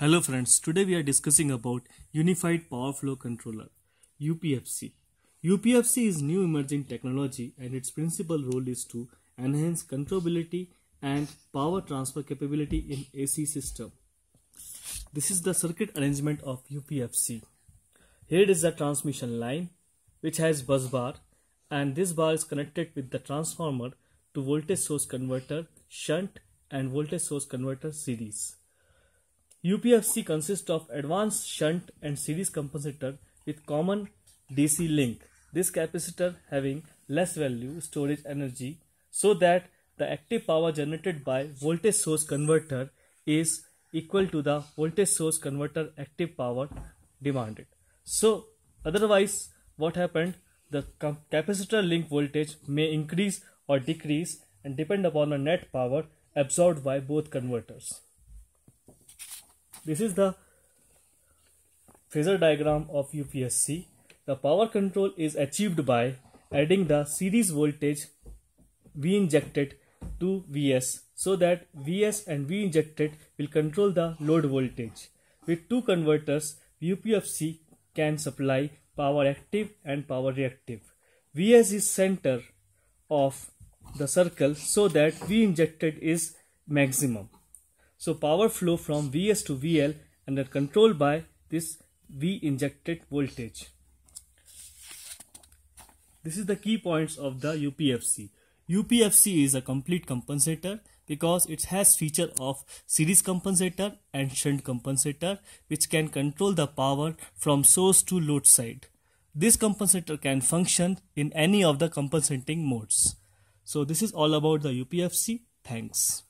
Hello friends, today we are discussing about Unified Power Flow Controller UPFC. UPFC is new emerging technology and its principal role is to enhance controllability and power transfer capability in AC system. This is the circuit arrangement of UPFC. Here is the transmission line which has bus bar and this bar is connected with the transformer to voltage source converter shunt and voltage source converter series. UPFC consists of advanced shunt and series compensator with common DC link. This capacitor having less value storage energy so that the active power generated by voltage source converter is equal to the voltage source converter active power demanded. So otherwise what happened the capacitor link voltage may increase or decrease and depend upon the net power absorbed by both converters. This is the phasor diagram of UPSC. The power control is achieved by adding the series voltage V injected to Vs so that Vs and V injected will control the load voltage. With two converters, UPFC can supply power active and power reactive. Vs is center of the circle so that V injected is maximum. So power flow from Vs to VL under control controlled by this V injected voltage. This is the key points of the UPFC. UPFC is a complete compensator because it has feature of series compensator and shunt compensator which can control the power from source to load side. This compensator can function in any of the compensating modes. So this is all about the UPFC. Thanks.